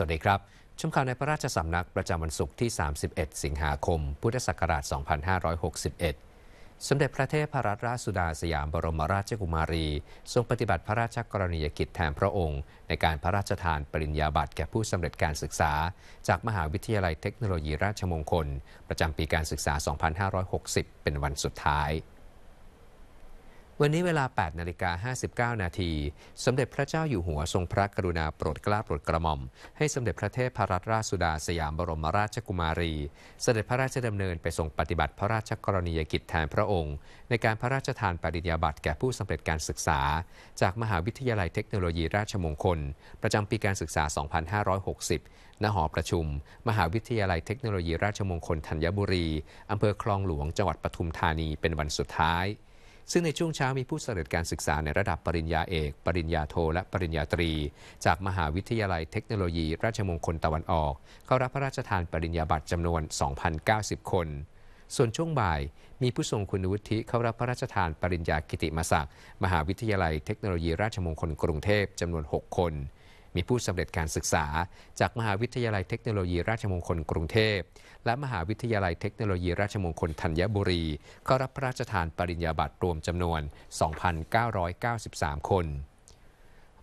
สวัสดีครับ ชมข่าวในพระราชสำนักประจำวันศุกร์ที่ 31 สิงหาคม พุทธศักราช 2561 สมเด็จพระเทพรัตนราชสุดาสยามบรมราชกุมารี ทรงปฏิบัติพระราชกรณียกิจแทนพระองค์ ในการพระราชทานปริญญาบัตรแก่ผู้สำเร็จการศึกษา จากมหาวิทยาลัยเทคโนโลยีราชมงคล ประจำปีการศึกษา 2560 เป็นวันสุดท้ายวันนี้เวลา8นาฬิกา59 นาที สมเด็จพระเจ้าอยู่หัวทรงพระกรุณาโปรดกล้าโปรดกระหม่อม ให้สมเด็จพระเทพรัตนราชสุดาสยามบรมราชกุมารีสเสด็จพระราชดำเนินไปทรงปฏิบัติพระราชกรณียกิจ แทนพระองค์ ในการพระราชทานปริญญาบัตรแก่ผู้สำเร็จการศึกษา จากมหาวิทยาลัยเทคโนโลยีราชมงคล ประจาปีการศึกษา 2560 ณ หอประชุม มหาวิทยาลัยเทคโนโลยีราชมงคลธัญบุรี อำเภอคลองหลวง จังหวัดปทุมธานี เป็นวันสุดท้ายซึ่งในช่วงเช้ามีผู้สำเร็จการศึกษาในระดับปริญญาเอก ปริญญาโท และปริญญาตรี จากมหาวิทยาลัยเทคโนโลยีราชมงคลตะวันออกเข้ารับพระราชทานปริญญาบัตรจำนวน 2,090 คน ส่วนช่วงบ่าย มีผู้ทรงคุณวุฒิเข้ารับพระราชทานปริญญากิติมศักดิ์มหาวิทยาลัยเทคโนโลยีราชมงคลกรุงเทพจำนวน 6 คน มีผู้สำเร็จการศึกษาจากมหาวิทยาลัยเทคโนโลยีราชมงคลกรุงเทพและมหาวิทยาลัยเทคโนโลยีราชมงคลธัญบุรี ก็รับพระราชทานปริญญาบัตรรวมจำนวน 2,993 คน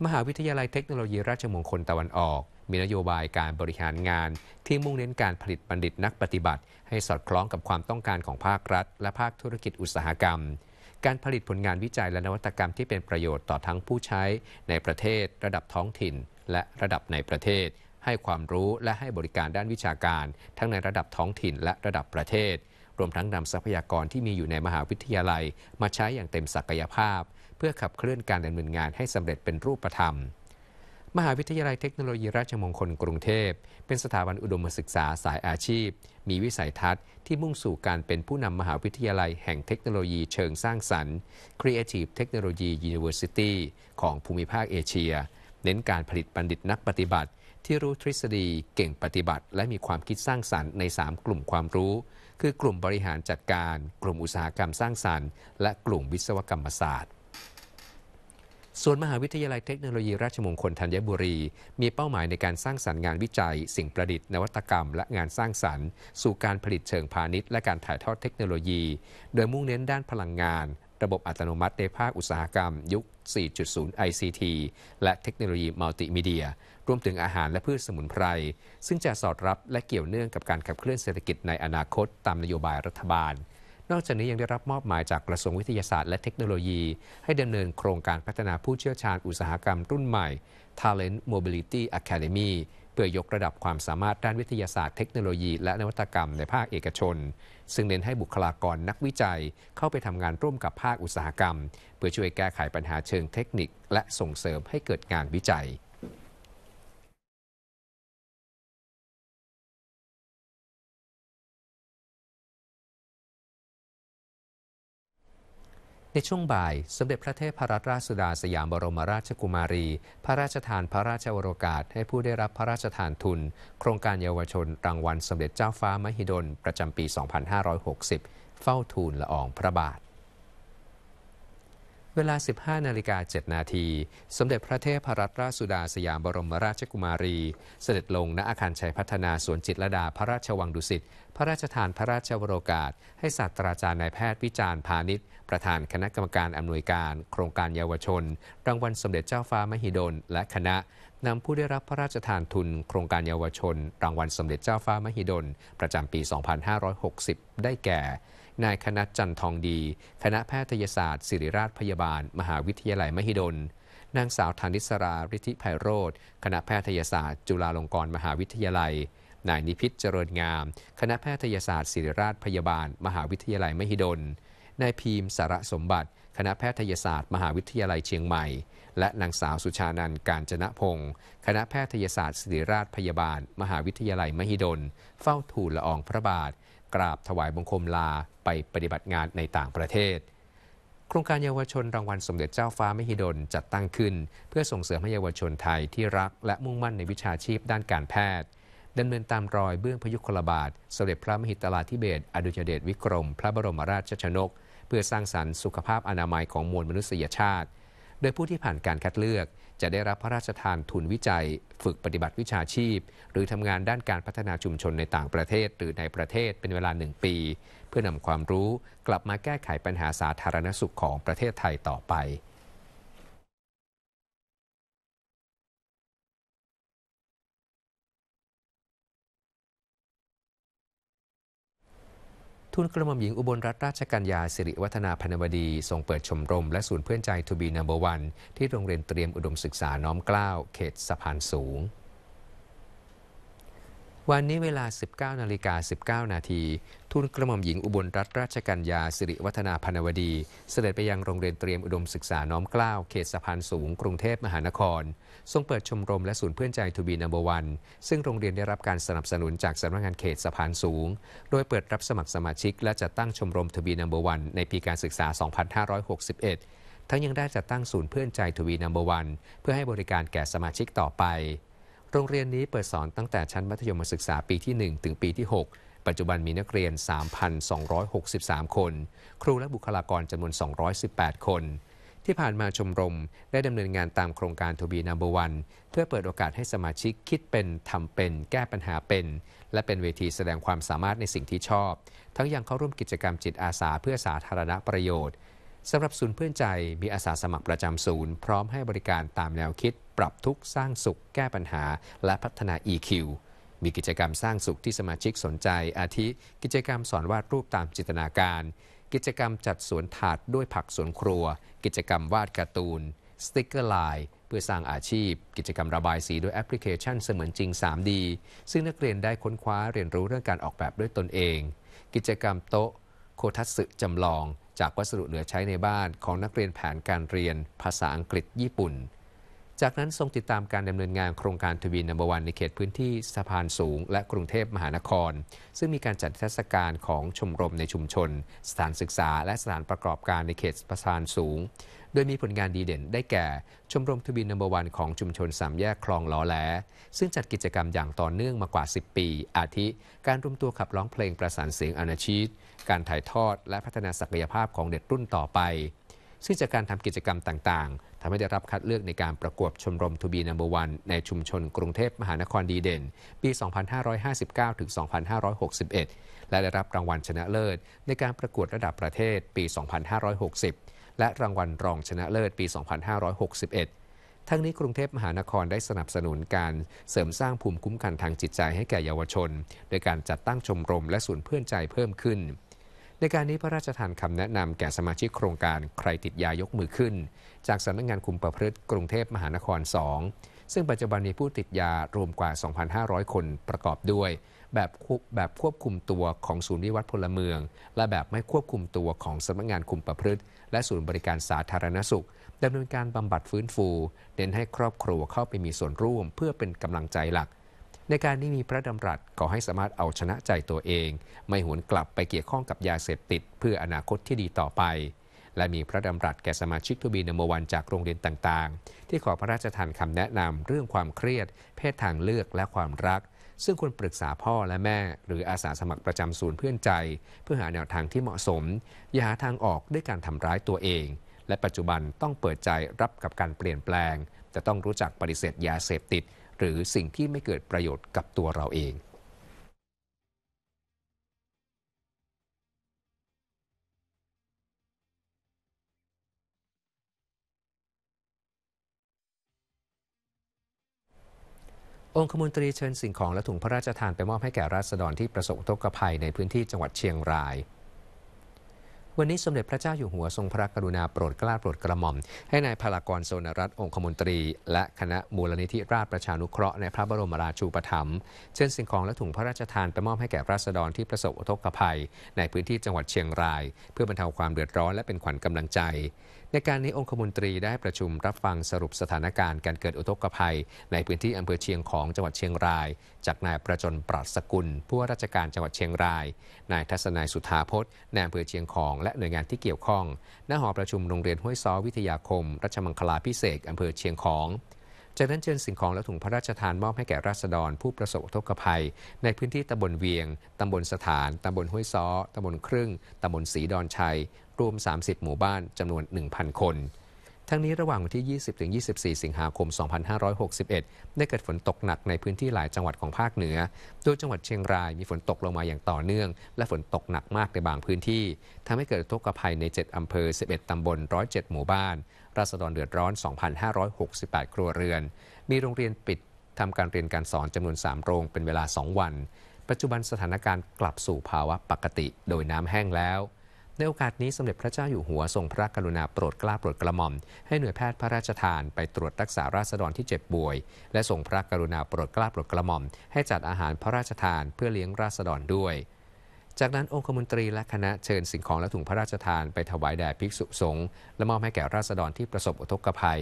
มหาวิทยาลัยเทคโนโลยีราชมงคลตะวันออก มีนโยบายการบริหารงานที่มุ่งเน้นการผลิตบัณฑิตนักปฏิบัติ ให้สอดคล้องกับความต้องการของภาครัฐ และภาคธุรกิจอุตสาหกรรม การผลิตผลงานวิจัยและนวัตกรรมที่เป็นประโยชน์ต่อทั้งผู้ใช้ในประเทศ ระดับท้องถิ่น และระดับในประเทศให้ความรู้และให้บริการด้านวิชาการ ทั้งในระดับท้องถิ่นและระดับประเทศ รวมทั้งนำทรัพยากรที่มีอยู่ในมหาวิทยาลัย มาใช้อย่างเต็มศักยภาพ เพื่อขับเคลื่อนการดำเนินงานให้สำเร็จเป็นรูปธรรม มหาวิทยาลัยเทคโนโลยีราชมงคลกรุงเทพ เป็นสถาบันอุดมศึกษาสายอาชีพ มีวิสัยทัศน์ที่มุ่งสู่การเป็นผู้นำมหาวิทยาลัยแห่งเทคโนโลยีเชิงสร้างสรรค์ Creative Technology University ของภูมิภาคเอเชีย เน้นการผลิตบัณฑิตนักปฏิบัติที่รู้ทฤษฎีเก่งปฏิบัติ และมีความคิดสร้างสรรค์ใน 3 กลุ่มความรู้ คือกลุ่มบริหารจัดการ กลุ่มอุตสาหกรรมสร้างสรรค์ และกลุ่มวิศวกรรมศาสตร์ ส่วนมหาวิทยาลัยเทคโนโลยีราชมงคลธัญบุรี มีเป้าหมายในการสร้างสรรค์งานวิจัย สิ่งประดิษฐ์นวัตกรรม และงานสร้างสรรค์ สู่การผลิตเชิงพาณิชย์และการถ่ายทอดเทคโนโลยี โดยมุ่งเน้นด้านพลังงาน ระบบอัตโนมัติในภาคอุตสาหกรรมยุค 4.0 ICT และเทคโนโลยีมัลติมีเดียรวมถึงอาหารและพืชสมุนไพร ซึ่งจะสอดรับและเกี่ยวเนื่องกับการขับเคลื่อนเศรษฐกิจในอนาคตตามนโยบายรัฐบาล นอกจากนี้ยังได้รับมอบหมายจากกระทรวงวิทยาศาสตร์และเทคโนโลยี ให้ดำเนินโครงการพัฒนาผู้เชี่ยวชาญอุตสาหกรรมรุ่นใหม่ Talent Mobility Academy เพื่อยกระดับความสามารถด้านวิทยาศาสตร์เทคโนโลยีและนวัตกรรมในภาคเอกชน ซึ่งเน้นให้บุคลากรนักวิจัย เข้าไปทำงานร่วมกับภาคอุตสาหกรรม เพื่อช่วยแก้ไขปัญหาเชิงเทคนิค และส่งเสริมให้เกิดงานวิจัยในช่วงบ่าย สมเด็จพระเทพรัตนราชสุดาสยามบรมราชกุมารี พระราชทานพระราชโรกาสให้ผู้ได้รับพระราชทานทุน โครงการเยาวชนรางวัลสมเด็จเจ้าฟ้ามหิดล ประจำปี 2560 เฝ้าทูลละอองพระบาทเวลา 15 นาฬิกา 7 นาที สมเด็จพระเทพรัตนราชสุดาสยามบรมราชกุมารี เสด็จลง ณอาคารชัยพัฒนาสวนจิตรดา พระราชวังดุสิต พระราชทานพระราชวโรกาส ให้ศาสตราจารย์นายแพทย์วิจารณ์พาณิชย์ ประธานคณะกรรมการอำนวยการ โครงการเยาวชน รางวัลสมเด็จเจ้าฟ้ามหิดล และคณะนำผู้ได้รับพระราชทานทุน โครงการเยาวชน รางวัลสมเด็จเจ้าฟ้ามหิดลประจำปี 2560 ได้แก่นายคณะจันทองดี คณะแพทยศาสตร์ ศิริราชพยาบาล มหาวิทยาลัยมหิดล นางสาวธานิสราฤทธิไพโรธคณะแพทยศาสตร์จุฬาลงกรณ์มหาวิทยาลัย นายนิพิษเจริญงาม คณะแพทยศาสตร์ศิริราชพยาบาลมหาวิทยาลัยมหิดล นายพีมสารสมบัติ คณะแพทยศาสตร์ มหาวิทยาลัยเชียงใหม่ และนางสาวสุชานันการจนะพงศ์คณะแพทยศาสตร์ ศิริราชพยาบาล มหาวิทยาลัยมหิดล เฝ้าทูลละอองพระบาทกราบถวายบังคมลาไปปฏิบัติงานในต่างประเทศ โครงการเยาวชนรางวัลสมเด็จเจ้าฟ้ามหิดล จัดตั้งขึ้น เพื่อส่งเสริมให้เยาวชนไทยที่รักและมุ่งมั่นในวิชาชีพด้านการแพทย์ดำเนินตามรอยเบื้องพยุคลบาทสมเด็จพระมหิตลาธิเบศ อดุญเดชวิกรม พระบรมราชชนก เพื่อสร้างสรรค์สุขภาพอนามัยของมวลมนุษยชาติ โดยผู้ที่ผ่านการคัดเลือกจะได้รับพระราชทานทุนวิจัย ฝึกปฏิบัติวิชาชีพ หรือทำงานด้านการพัฒนาชุมชนในต่างประเทศ หรือในประเทศเป็นเวลาหนึ่งปี เพื่อนำความรู้กลับมาแก้ไขปัญหาสาธารณสุขของประเทศไทยต่อไปทุนกระหม่อมหญิงอุบลรัตนราชกัญญา สิริวัฒนาพนวดี ทรงเปิดชมรมและศูนย์เพื่อนใจทูบีนัมเบอร์วันที่โรงเรียนเตรียมอุดมศึกษาน้อมเกล้าเขตสะพานสูงวันนี้เวลา 19นาฬิกา19 นาที ทุนกระหม่อมหญิง อุบลรัตนราชกัญญา สิริวัฒนาพนวดี เสด็จไปยังโรงเรียนเตรียมอุดมศึกษา น้อมเกล้าเขตสะพานสูง กรุงเทพมหานคร ทรงเปิดชมรมและศูนย์เพื่อนใจทูบีนัมเบอร์วันซึ่งโรงเรียนได้รับการสนับสนุนจากสำนักงานเขตสะพานสูง โดยเปิดรับสมัครสมาชิกและจัดตั้งชมรมทูบีนัมเบอร์วันในปีการศึกษา 2561 ทั้งยังได้จัดตั้งศูนย์เพื่อนใจทวีนัมเบอร์วันเพื่อให้บริการแก่สมาชิกต่อไปโรงเรียนนี้เปิดสอนตั้งแต่ชั้นมัธยมศึกษาปีที่ 1 ถึงปีที่ 6 ปัจจุบันมีนักเรียน 3,263 คน ครูและบุคลากรจำนวน 218 คน ที่ผ่านมาชมรม ได้ดำเนินงานตามโครงการทูบีนัมเบอร์วันเพื่อเปิดโอกาสให้สมาชิกคิดเป็น ทำเป็น แก้ปัญหาเป็น และเป็นเวทีแสดงความสามารถในสิ่งที่ชอบ ทั้งยังเข้าร่วมกิจกรรมจิตอาสาเพื่อสาธารณประโยชน์สำหรับศูนย์เพื่อนใจมีอาสาสมัครประจำศูนย์ พร้อมให้บริการตามแนวคิดปรับทุก สร้างสุข แก้ปัญหา และพัฒนา EQ มีกิจกรรมสร้างสุขที่สมาชิกสนใจอาทิ กิจกรรมสอนวาดรูปตามจินตนาการ กิจกรรมจัดสวนถาดด้วยผักสวนครัว กิจกรรมวาดการ์ตูนสติกเกอร์ลายเพื่อสร้างอาชีพ กิจกรรมระบายสีด้วยแอปพลิเคชันเสมือนจริง 3D ซึ่งนักเรียนได้ค้นคว้าเรียนรู้เรื่องการออกแบบด้วยตนเอง กิจกรรมโต๊ะ โคทัสึจำลองจากวัสดุเหลือใช้ในบ้านของนักเรียนแผนการเรียนภาษาอังกฤษญี่ปุ่นจากนั้นทรงติดตามการดำเนินงานโครงการทวีนัมบวันในเขตพื้นที่สะพานสูง และกรุงเทพมหานคร ซึ่งมีการจัดเทศกาลของชมรมในชุมชน สถานศึกษา และสถานประกอบการในเขตสะพานสูง โดยมีผลงานดีเด่นได้แก่ ชมรมทวีนัมบวันของชุมชนสามแยกคลองล้อแหลซึ่งจัดกิจกรรมอย่างต่อเนื่องมากว่า 10 ปี อาทิ การรวมตัวขับร้องเพลงประสานเสียงอนาชีตการถ่ายทอดและพัฒนาศักยภาพของเด็กรุ่นต่อไป ซึ่งจากการทำกิจกรรมต่างทำให้ได้รับคัดเลือกในการประกวดชมรมทูบีนัมเบอร์วัน ในชุมชนกรุงเทพมหานครดีเด่น ปี 2559 ถึง 2561 และได้รับรางวัลชนะเลิศ ในการประกวดระดับประเทศปี 2560 และรางวัลรองชนะเลิศปี 2561 ทั้งนี้กรุงเทพมหานครได้สนับสนุนการเสริมสร้างภูมิคุ้มกันทางจิตใจให้แก่เยาวชน โดยการจัดตั้งชมรมและศูนย์เพื่อนใจเพิ่มขึ้นในการนี้พระราชทานคำแนะนำแก่สมาชิกโครงการใครติดยายกมือขึ้นจากสำนักงงานคุมประพฤติ กรุงเทพมหานคร 2 ซึ่งปัจจุบันมีผู้ติดยารวมกว่า 2,500 คนประกอบด้วยแบบแบบควบคุมตัวของศูนย์วิวัฒน์พลเมือง และแบบไม่ควบคุมตัวของสำนักงงานคุมประพฤติ และศูนย์บริการสาธารณสุขดำเนินการบำบัดฟื้นฟูเน้นให้ครอบครัวเข้าไปมีส่วนร่วม เพื่อเป็นกำลังใจหลักในการที่มีพระดำรัสกอให้สามารถเอาชนะใจตัวเอง ไม่หวนกลับไปเกี่ยวข้องกับยาเสพติดเพื่ออนาคตที่ดีต่อไป และมีพระดำรัสแก่สมาชิกทูบีนโมวันจากโรงเรียนต่างๆ ที่ขอพระราชทานคำแนะนำเรื่องความเครียด เพศทางเลือกและความรัก ซึ่งควรปรึกษาพ่อและแม่หรืออาสาสมัครประจำศูนย์เพื่อนใจ เพื่อหาแนวทางที่เหมาะสมอย่าหาทางออกด้วยการทำร้ายตัวเองและปัจจุบันต้องเปิดใจรับกับการเปลี่ยนแปลงแต่ต้องรู้จักปฏิเสธยาเสพติดหรือสิ่งที่ไม่เกิดประโยชน์กับตัวเราเอง องคมนตรีเชิญสิ่งของและถุงพระราชทานไปมอบให้แก่ราษฎรที่ประสบทุกขภัยในพื้นที่จังหวัดเชียงรายวันนี้สมเด็จพระเจ้าอยู่หัวทรงพระกรุณาโปรดกล้าโปรดกระหม่อม ให้นายพลากรโซนรัตองคมนตรี และคณะมูลนิธิราชประชานุเคราะห์ในพระบรมราชูปถัมภ์เช่นสิ่งของและถุงพระราชทานไปมอบให้แก่ราษฎรที่ประสบอุทกภัย ในพื้นที่จังหวัดเชียงราย เพื่อบรรเทาความเดือดร้อนและเป็นขวัญกำลังใจในการนี้องคมนตรีได้ประชุมรับฟังสรุปสถานการณ์การเกิดอุทกภัยในพื้นที่อำเภอเชียงของจังหวัดเชียงราย จากนายประจนปราศกุล ผู้ว่าราชการจังหวัดเชียงราย นายทัศนายสุธาพจน์นอำเภอเชียงของและหน่วยงานที่เกี่ยวข้องณหอประชุมโรงเรียนห้วยซ้อวิทยาคมรัชมังคลาพิเศษอำเภอเชียงของจากนั้นเชิญสิ่งของและถุงพระราชทานมอบให้แก่ราษฎรผู้ประสบอุทกภัย ในพื้นที่ตำบลเวียงตำบลสถานตำบลห้วยซ้อตำบลครึ่งตำบลศรีดอนชัยรวม 30 หมู่บ้าน จำนวน 1,000 คน ทั้งนี้ระหว่างวันที่ 20-24 สิงหาคม 2561 ได้เกิดฝนตกหนักในพื้นที่หลายจังหวัดของภาคเหนือ โดยจังหวัดเชียงรายมีฝนตกลงมาอย่างต่อเนื่อง และฝนตกหนักมากในบางพื้นที่ทำให้เกิดทุกขภัยใน 7 อำเภอ 11 ตำบล 107 หมู่บ้าน ราษฎรเดือดร้อน 2,568 ครัวเรือน มีโรงเรียนปิดทำการเรียนการสอนจำนวน 3 โรงเป็นเวลา 2 วัน ปัจจุบันสถานการณ์กลับสู่ภาวะปกติโดยน้ำแห้งแล้วในโอกาสนี้สมเด็จพระเจ้าอยู่หัวทรงพระกรุณาโปรดเกล้าโปรดกระหม่อมให้หน่วยแพทย์พระราชทานไปตรวจรักษาราษฎรที่เจ็บป่วย และทรงพระกรุณาโปรดเกล้าโปรดกระหม่อม ให้จัดอาหารพระราชทานเพื่อเลี้ยงราษฎรด้วย จากนั้น องคมนตรีและคณะเชิญสิ่งของและถุงพระราชทานไปถวายแด่ภิกษุสงฆ์และมอบให้แก่ราษฎรที่ประสบอุทกภัย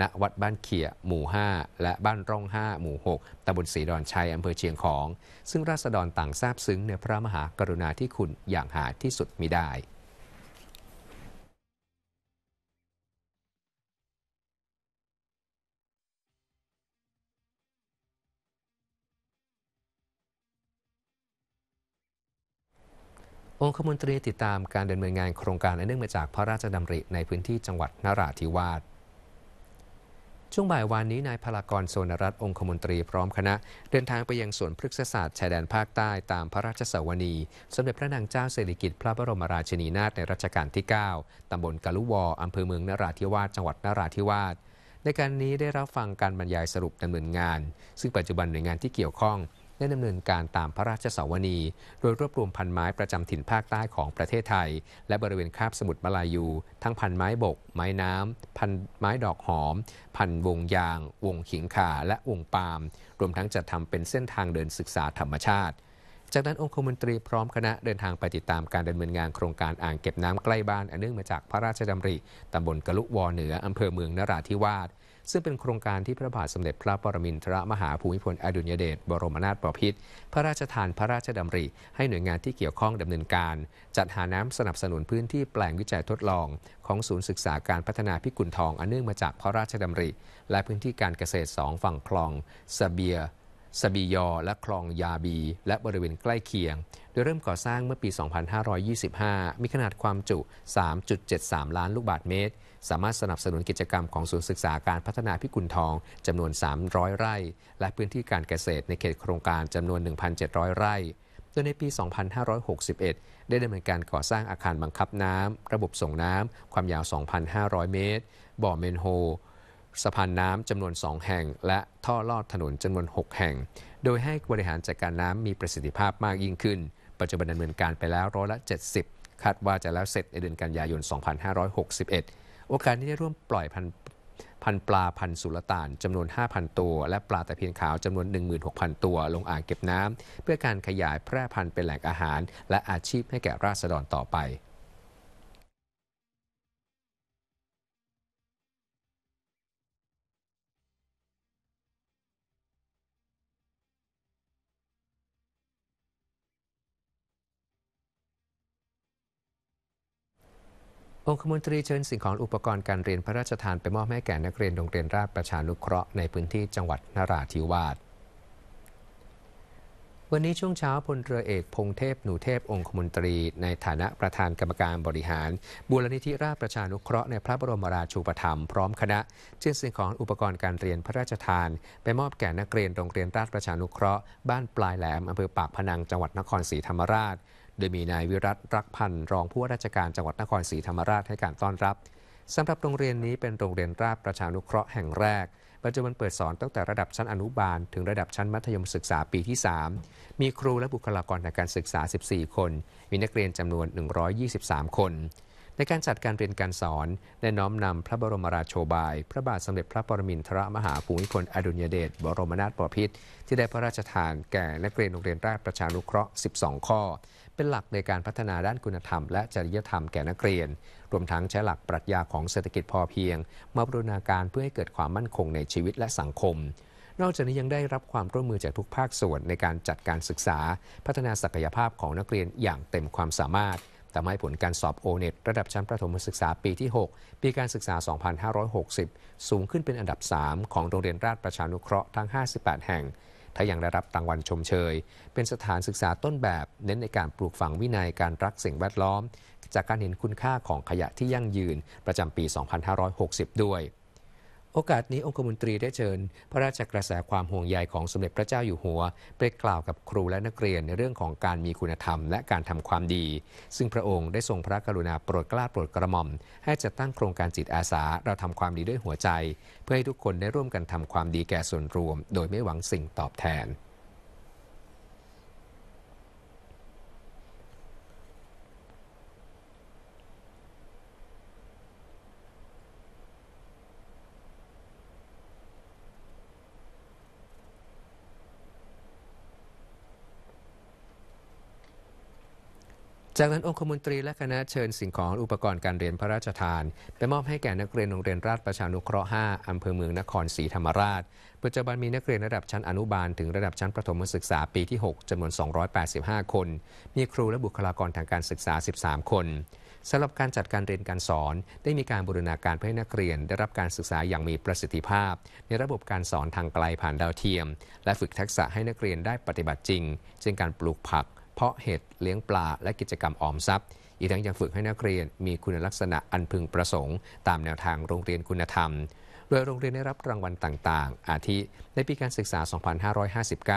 ณวัดบ้านเขียหมู่5และบ้านร่อง5หมู่6ตำบลศรีดอนชัยอำเภอเชียงของ ซึ่งราษฎรต่างทราบซึ้งในพระมหากรุณาธิคุณอย่างหาที่สุดมิได้องคมนตรีติดตามการดำเนินงานโครงการอันเนื่องมาจากพระราชดำริ ในพื้นที่จังหวัดนราธิวาส ช่วงบ่ายวันนี้นายพลากรโซนรัตน์ องคมนตรีพร้อมคณะ เดินทางไปยังสวนพฤกษศาสตร์ชายแดนภาคใต้ตามพระราชสวนี สมเด็จพระนางเจ้าสิริกิติ์พระบรมราชินีนาถในรัชกาลที่ 9ตำบลกะลุวออำเภอเมืองนราธิวาสจังหวัดนราธิวาส ในการนี้ได้รับฟังการบรรยายสรุปดำเนินงาน ซึ่งปัจจุบันหน่วยงานที่เกี่ยวข้องได้ดำเนินการตามพระราชสวนี โดยรวบรวมพันไม้ประจำถิ่นภาคใต้ของประเทศไทย และบริเวณคาบสมุทรมาลายู ทั้งพันไม้บกไม้น้ำพันไม้ดอกหอม พันวงยาง วงขิงขาและวงปาล์มรวมทั้งจัดทำเป็นเส้นทางเดินศึกษาธรรมชาติ จากนั้นองคมนตรีพร้อมคณะเดินทางไปติดตามการดำเนินงานโครงการอ่างเก็บน้ำใกล้บ้านอันเนื่องมาจากพระราชดำริตำบลกะลุวอเหนืออำเภอเมืองนราธิวาสซึ่งเป็นโครงการที่พระบาทสมเด็จพระปรมินทรมหาภูมิพลอดุลยเดชบรมนาถบพิตรพระราชทานพระราชดำริให้หน่วยงานที่เกี่ยวข้องดำเนินการ จัดหาน้ำสนับสนุนพื้นที่แปลงวิจัยทดลอง ของศูนย์ศึกษาการพัฒนาพิกุลทอง อันเนื่องมาจากพระราชดำริ และพื้นที่การเกษตรสองฝั่งคลองสเบียสบียอและคลองยาบี และบริเวณใกล้เคียง โดยเริ่มก่อสร้างเมื่อปี 2525 มีขนาดความจุ 3.73 ล้านลูกบาทเมตร สามารถสนับสนุนกิจกรรมของศูนย์ศึกษาการพัฒนาพิกุลทอง จำนวน 300 ไร่ และพื้นที่การเกษตรในเขตโครงการจำนวน 1,700 ไร่ โดยในปี 2561 ได้ดำเนินการก่อสร้างอาคารบังคับน้ำระบบส่งน้ำความยาว 2,500 เมตร บ่อเมนโฮสะพานน้ำจำนวน 2 แห่ง และท่อลอดถนนจำนวน 6 แห่ง โดยให้บริหารจัดการน้ำมีประสิทธิภาพมากยิ่งขึ้น ปัจจุบันดำเนินการไปแล้วร้อยละ 70คาดว่าจะแล้วเสร็จในเดือนกันยายน 2561 โอกาสที่จะร่วมปล่อยพันพันปลาพันสุลต่านจำนวน 5,000 ตัว และปลาตะเพียนขาวจำนวน 16,000 ตัวลงอ่างเก็บน้ำเพื่อการขยายแพร่พันธุ์เป็นแหล่งอาหาร และอาชีพให้แก่ราษฎรต่อไปองคมนตรีเชิญสิ่งของอุปกรณ์การเรียนพระราชทานไปมอบให้แก่นักเรียนโรงเรียนราชประชานุเคราะห์ในพื้นที่จังหวัดนราธิวาส วันนี้ช่วงเช้าพลเรือเอกพงเทพหนูเทพองคมนตรีในฐานะประธานกรรมการบริหารบูรณิธิราชประชานุเคราะห์ในพระบรมราชูปถัมภ์พร้อมคณะเชิญสิ่งของอุปกรณ์การเรียนพระราชทานไปมอบแก่นักเรียนโรงเรียนราชประชานุเคราะห์บ้านปลายแหลมอำเภอปากพนังจังหวัดนครศรีธรรมราชโดยมีนายวิรัตรักพันธ์รองผู้ว่าราชการจังหวัดนครศรีธรรมราชให้การต้อนรับ สำหรับโรงเรียนนี้เป็นโรงเรียนราชประชานุเคราะห์แห่งแรกปัจจุบันเปิดสอนตั้งแต่ระดับชั้นอนุบาล ถึงระดับชั้นมัธยมศึกษาปีที่ 3 มีครูและบุคลากรทางการศึกษา 14 คน มีนักเรียนจำนวน 123 คน ในการจัดการเรียนการสอน ได้น้อมนำพระบรมราชโชบายพระบาทสมเด็จพระปรมินทรมหาภูมิพลอดุลยเดชบรมนาถบพิตรที่ได้พระราชทานแก่นักเรียนโรงเรียนราชประชานุเคราะห์ 12 ข้อเป็นหลักในการพัฒนาด้านคุณธรรมและจริยธรรมแก่นักเรียน รวมทั้งใช้หลักปรัชญาของเศรษฐกิจพอเพียงมาบรูรณาการเพื่อให้เกิดความมั่นคงในชีวิตและสังคม นอกจากนี้ยังได้รับความร่วมมือจากทุกภาคส่วนในการจัดการศึกษา พัฒนาศักยภาพของนักเรียนอย่างเต็มความสามารถทำให้ผลการสอบโอเน็ตระดับชั้นประถมศึกษาปีที่ 6 ปีการศึกษา 2560 สูงขึ้นเป็นอันดับ 3 ของโรงเรียนราชประชานุเคราะห์ทั้ง 58 แห่งถ้ายังได้รับรางวัลชมเชย เป็นสถานศึกษาต้นแบบเน้นในการปลูกฝังวินัยการรักสิ่งแวดล้อม จากการเห็นคุณค่าของขยะที่ยั่งยืนประจำปี 2560 ด้วยโอกาสนี้องคมนตรีได้เชิญ พระราชกระแสความห่วงใยของสมเด็จพระเจ้าอยู่หัวไปกล่าวกับครูและนักเรียนในเรื่องของการมีคุณธรรม และการทำความดี ซึ่งพระองค์ได้ทรงพระกรุณาโปรดกล้าโปรดกระหม่อม ให้จัดตั้งโครงการจิตอาสาเราทำความดีด้วยหัวใจ เพื่อให้ทุกคนได้ร่วมกันทำความดีแก่ส่วนรวม โดยไม่หวังสิ่งตอบแทนจากนั้นองคมนตรีและคณะเชิญสิ่งของอุปกรณ์การเรียนพระราชทาน ไปมอบให้แก่นักเรียนโรงเรียนราชประชานุเคราะห์5อำเภอเมืองนครศรีธรรมราชปัจจุบันมีนักเรียนระดับชั้นอนุบาล ถึงระดับชั้นประถมศึกษาปีที่ 6 จำนวน 285 คน มีครูและบุคลากรทางการศึกษา 13 คน สำหรับการจัดการเรียนการสอน ได้มีการบูรณาการเพื่อให้นักเรียนได้รับการศึกษาอย่างมีประสิทธิภาพ ในระบบการสอนทางไกลผ่านดาวเทียม และฝึกทักษะให้นักเรียนได้ปฏิบัติจริงเช่นการปลูกผักเพาะเห็ดเลี้ยงปลา และกิจกรรมออมทรัพย์ อีกทั้งยังฝึกให้นักเรียนมีคุณลักษณะอันพึงประสงค์ ตามแนวทางโรงเรียนคุณธรรม โดยโรงเรียนได้รับรางวัลต่างๆ อาทิ ในปีการศึกษา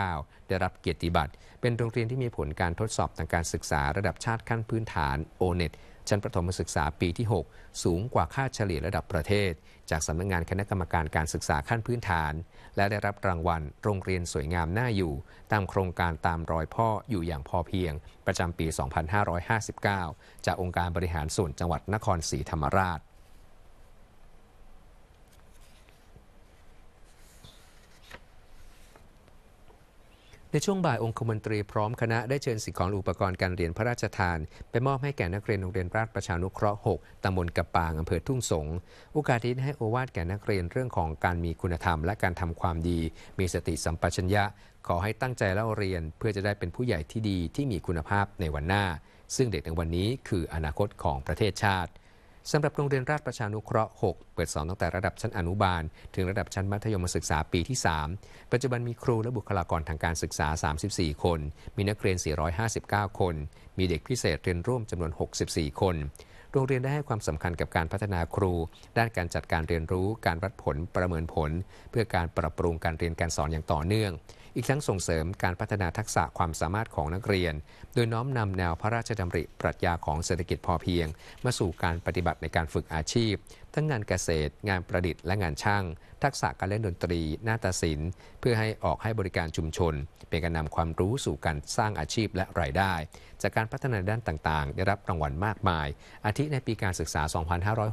2559 ได้รับเกียรติบัตรเป็นโรงเรียนที่มีผลการทดสอบทางการศึกษาระดับชาติขั้นพื้นฐาน o n e t ชั้นประถมศึกษาปีที่ 6 สูงกว่าค่าเฉลี่ยระดับประเทศ จากสำนักงงานคณะกรรมการการศึกษาขั้นพื้นฐาน และได้รับรางวัลโรงเรียนสวยงามน่าอยู่ ตามโครงการตามรอยพ่ออยู่อย่างพอเพียง ประจำปี 2559 จากองค์การบริหารส่วนจังหวัดนครศรีธรรมราชในช่วงบ่ายองคมนตรีพร้อมคณะได้เชิญสิ่งของอุปกรณ์การเรียนพระราชทาน ไปมอบให้แก่นักเรียนโรงเรียนราชประชานุเคราะห์6ตำบลกระปางอำเภอทุ่งสงโอกาสที่ให้โอวาทแก่นักเรียนเรื่องของการมีคุณธรรมและการทำความดี มีสติสัมปชัญญะ ขอให้ตั้งใจเล่าเรียน เพื่อจะได้เป็นผู้ใหญ่ที่ดีที่มีคุณภาพในวันหน้า ซึ่งเด็กในวันนี้คืออนาคตของประเทศชาติสำหรับโรงเรียนราชประชานุเคราะห์6เปิดสอนตั้งแต่ระดับชั้นอนุบาล ถึงระดับชั้นมัธยมศึกษาปีที่ 3 ปัจจุบันมีครูและบุคลากรทางการศึกษา 34 คน มีนักเรียน 459 คน มีเด็กพิเศษเรียนร่วมจำนวน 64 คน โรงเรียนได้ให้ความสำคัญกับการพัฒนาครู ด้านการจัดการเรียนรู้ การวัดผลประเมินผล เพื่อการปรับปรุงการเรียนการสอนอย่างต่อเนื่องอีกทั้งส่งเสริมการพัฒนาทักษะความสามารถของนักเรียน โดยน้อมนำแนวพระราชดำริปรัชญาของเศรษฐกิจพอเพียง มาสู่การปฏิบัติในการฝึกอาชีพทั้งงานเกษตร งานประดิษฐ์และงานช่าง ทักษะการเล่นดนตรี นาฏศิลป์ เพื่อให้ออกให้บริการชุมชน เป็นการนำความรู้สู่การสร้างอาชีพและรายได้ จากการพัฒนาด้านต่างๆ ได้รับรางวัลมากมาย อาทิในปีการศึกษา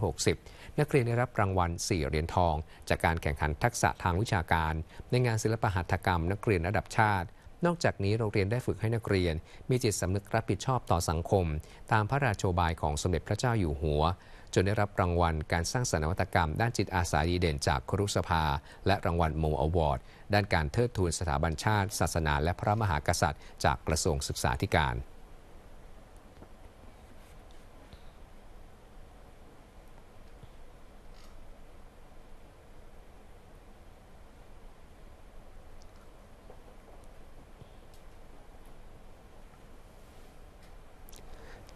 2560 นักเรียนได้รับรางวัล 4 เหรียญทอง จากการแข่งขันทักษะทางวิชาการ ในงานศิลปหัตถกรรม นักเรียนระดับชาติ นอกจากนี้โรงเรียนได้ฝึกให้นักเรียน มีจิตสำนึกรับผิดชอบต่อสังคม ตามพระราชโชบายของสมเด็จพระเจ้าอยู่หัวจนได้รับรางวัลการสร้างสรรค์นวัตกรรมด้านจิตอาสาดีเด่นจากครุสภาและรางวัลโมอวอร์ด ด้านการเทิดทูนสถาบันชาติ ศาสนาและพระมหากษัตริย์ จากกระทรวงศึกษาธิการ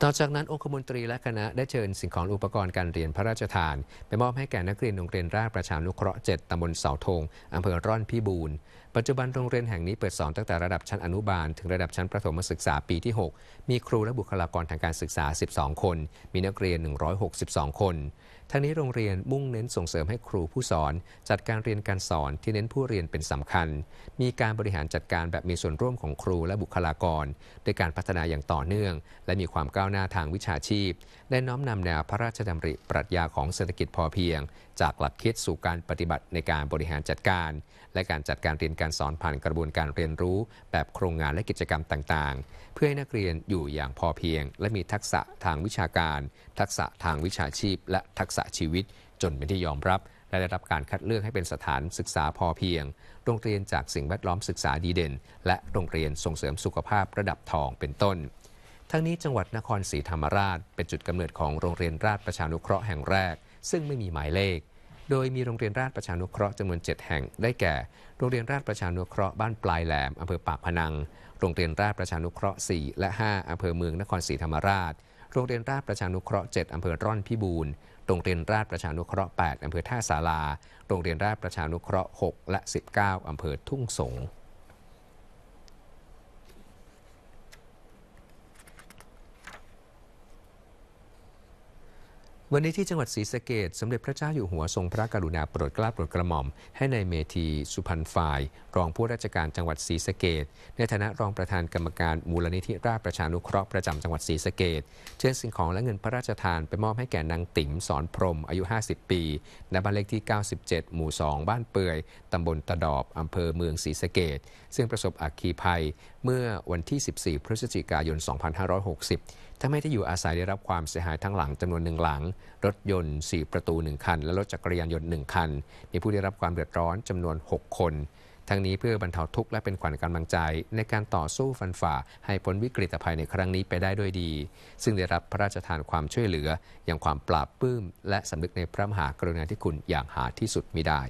ต่อจากนั้น องคมนตรีและคณะได้เชิญสิ่งของอุปกรณ์การเรียนพระราชทาน ไปมอบให้แก่นักเรียนโรงเรียนราชประชานุเคราะห์ 7ตำบลเสาธงอำเภอร่อนพิบูรณ์ปัจจุบันโรงเรียนแห่งนี้เปิดสอนตั้งแต่ระดับชั้นอนุบาล ถึงระดับชั้นประถมศึกษาปีที่ 6 มีครูและบุคลากรทางการศึกษา 12 คน มีนักเรียน 162 คนทั้งนี้โรงเรียนมุ่งเน้นส่งเสริมให้ครูผู้สอนจัดการเรียนการสอนที่เน้นผู้เรียนเป็นสำคัญ มีการบริหารจัดการแบบมีส่วนร่วมของครูและบุคลากร ด้วยการพัฒนาอย่างต่อเนื่อง และมีความก้าวหน้าทางวิชาชีพได้น้อมนำแนวพระราชดำริปรัชญาของเศรษฐกิจพอเพียง จากหลักคิดสู่การปฏิบัติในการบริหารจัดการและการจัดการเรียนการสอนผ่านกระบวนการเรียนรู้แบบโครงงานและกิจกรรมต่างๆ เพื่อให้นักเรียนอยู่อย่างพอเพียงและมีทักษะทางวิชาการ ทักษะทางวิชาชีพและทักษะชีวิตจนเป็นที่ยอมรับและได้รับการคัดเลือกให้เป็นสถานศึกษาพอเพียงโรงเรียนจากสิ่งแวดล้อมศึกษาดีเด่นและโรงเรียนส่งเสริมสุขภาพระดับทองเป็นต้น ทั้งนี้จังหวัดนครศรีธรรมราชเป็นจุดกำเนิดของโรงเรียนราชประชานุเคราะห์แห่งแรกซึ่งไม่มีหมายเลขโดยมีโรงเรียนราชประชานุเคราะห์จำนวน7 แห่ง ได้แก่ โรงเรียนราชประชานุเคราะห์บ้านปลายแหลมอำเภอปากพนัง โรงเรียนราชประชานุเคราะห์4และ 5อำเภอเมืองนครศรีธรรมราช โรงเรียนราชประชานุเคราะห์7อำเภอร่อนพิบูรณ์โรงเรียนราชประชานุเคราะห์8อำเภอท่าสารา โรงเรียนราชประชานุเคราะห์6และ 19อำเภอทุ่งสงวันนี้ที่จังหวัดศรีสะเกดสมเด็จพระเจ้าอยู่หัว ทรงพระกรุณาโปรดเกล้าโปรดกระหม่อม ให้ในายเมธีสุพรรณฝ่ายรองผู้ราชการจังหวัดศรีสะเกดในฐานะรองประธานกรรมการมูลนิธิราชประชานุเคราะห์ประจำจังหวัดศรีสะเกดเชิญสิ่งของและเงินพระราชทานไปมอบให้แก่นางติ๋มสอนพรมอายุ 50 ปีณบ้านเลขที่ 97 หมู่ 2 บ้านเปื่อยตำบลตะดอบอำเภอเมืองศรีสะเกดซึ่งประสบอักคีภัยเมื่อวันที่ 14 พฤศจิกายน 2560ท้าไม้ที่อยู่อาศัยได้รับความเสียหายทั้งหลังจำนวนหนึ่งหลัง รถยนต์ 4 ประตู 1 คัน และรถจักรยานยนต์ 1 คัน มีผู้ได้รับความเดือดร้อนจำนวน 6 คน ทั้งนี้เพื่อบรรเทาทุกข์และเป็นขวัญกำลังใจ ในการต่อสู้ฟันฝ่าให้พ้นวิกฤตภัยในครั้งนี้ไปได้ด้วยดี ซึ่งได้รับพระราชทานความช่วยเหลือ อย่างความปราบปื้ม และสำนึกในพระมหากรุณาธิคุณอย่างหาที่สุดมิได้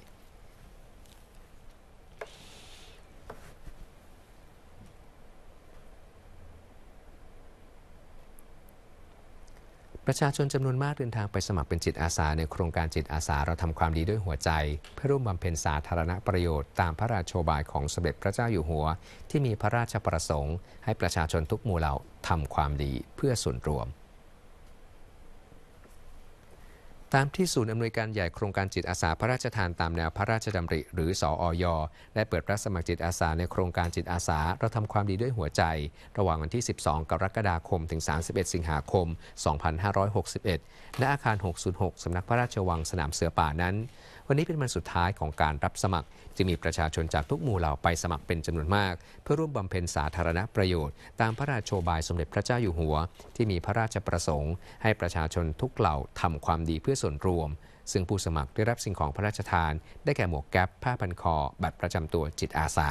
ประชาชนจำนวนมากเดินทางไปสมัครเป็นจิตอาสาในโครงการจิตอาสาเราทำความดีด้วยหัวใจ เพื่อร่วมบำเพ็ญสาธารณประโยชน์ตามพระราชโบายของสมเด็จพระเจ้าอยู่หัว ที่มีพระราชประสงค์ให้ประชาชนทุกหมู่เหล่าทำความดีเพื่อส่วนรวมตามที่ศูนย์อำนวยการใหญ่โครงการจิตอาสาพระราชทานตามแนวพระราชดำริ หรือสออยได้เปิดรับสมัครจิตอาสาในโครงการจิตอาสา เราทำความดีด้วยหัวใจ ระหว่างวันที่ 12 กรกฎาคมถึง 31 สิงหาคม 2561 ณ อาคาร 606 สำนักพระราชวังสนามเสือป่านั้นวันนี้เป็นวันสุดท้ายของการรับสมัครจะมีประชาชนจากทุกหมู่เหล่าไปสมัครเป็นจำนวนมาก เพื่อร่วมบำเพ็ญสาธารณประโยชน์ ตามพระราชโชบายสมเด็จพระเจ้าอยู่หัว ที่มีพระราชประสงค์ให้ประชาชนทุกเหล่าทำความดีเพื่อส่วนรวม ซึ่งผู้สมัครได้รับสิ่งของพระราชทานได้แก่หมวกแก๊ปผ้าพันคอ บัตรประจำตัวจิตอาสา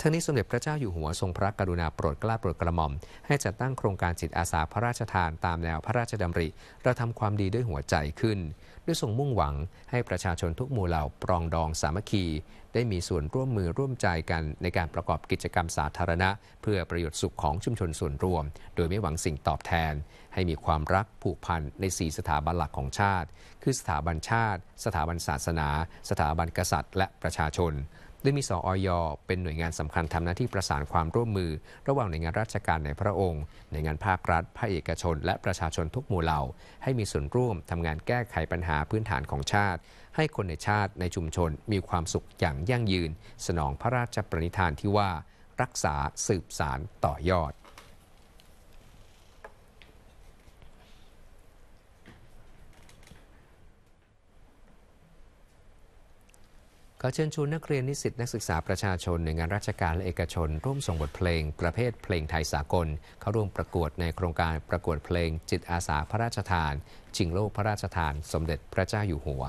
ทั้งนี้สมเด็จพระเจ้าอยู่หัวทรงพระกรุณาโปรดเกล้าโปรดกระหม่อม ให้จัดตั้งโครงการจิตอาสาพระราชทานตามแนว พระราชดำริ เราทำความดีด้วยหัวใจขึ้น ด้วยทรงมุ่งหวังให้ประชาชนทุกหมู่เหล่า ปรองดองสามัคคี ได้มีส่วนร่วมมือร่วมใจกันในการประกอบกิจกรรมสาธารณะ เพื่อประโยชน์สุขของชุมชนส่วนรวม โดยไม่หวังสิ่งตอบแทน ให้มีความรักผูกพันในสีสถาบันหลักของชาติ คือสถาบันชาติ สถาบันศาสนา สถาบันกษัตริย์ และประชาชนโดยมีสออย เป็นหน่วยงานสำคัญทำหน้าที่ประสานความร่วมมือ ระหว่างหน่วยงานราชการในพระองค์หน่วยงานภาครัฐภาคเอกชน และประชาชนทุกหมู่เหล่า ให้มีส่วนร่วมทำงานแก้ไขปัญหาพื้นฐานของชาติ ให้คนในชาติในชุมชนมีความสุขอย่างยั่งยืน สนองพระราชปณิธานที่ว่ารักษาสืบสารต่อยอดขอเชิญชวนนักเรียนนิสิตนักศึกษาประชาชนหน่วยงานราชการและเอกชนร่วมส่งบทเพลงประเภทเพลงไทยสากลเข้าร่วมประกวดในโครงการประกวดเพลงจิตอาสาพระราชทานชิงโลกพระราชทานสมเด็จพระเจ้าอยู่หัว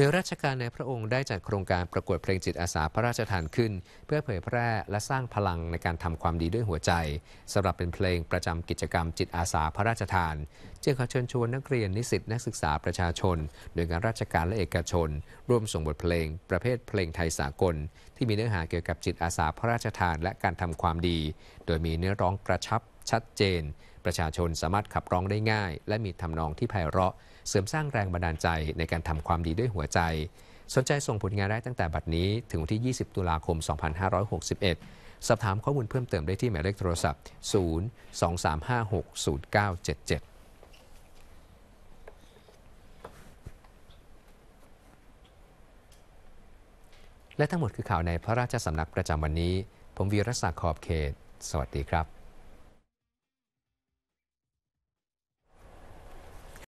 ในรัชกาลในพระองค์ได้จัดโครงการประกวดเพลงจิตอาสาพระราชทานขึ้นเพื่อเผยแพร่และสร้างพลังในการทำความดีด้วยหัวใจสำหรับเป็นเพลงประจำกิจกรรมจิตอาสาพระราชทานจึงขอเชิญชวนนักเรียนนิสิตนักศึกษาประชาชนหน่วยงานราชการและเอกชน ร่วมส่งบทเพลงประเภทเพลงไทยสากลที่มีเนื้อหาเกี่ยวกับจิตอาสาพระราชทานและการทำความดี โดยมีเนื้อร้องกระชับชัดเจนประชาชนสามารถขับร้องได้ง่าย และมีทำนองที่ไพเราะ เสริมสร้างแรงบันดาลใจในการทำความดีด้วยหัวใจ สนใจส่งผลงานได้ตั้งแต่บัดนี้ถึงวันที่ 20 ตุลาคม 2561สอบถามข้อมูลเพิ่มเติมได้ที่หมายเลขโทรศัพท์ 023560977 และทั้งหมดคือข่าวในพระราชสำนักประจำวันนี้ ผมวีรศักดิ์ขอบเขต สวัสดีครับ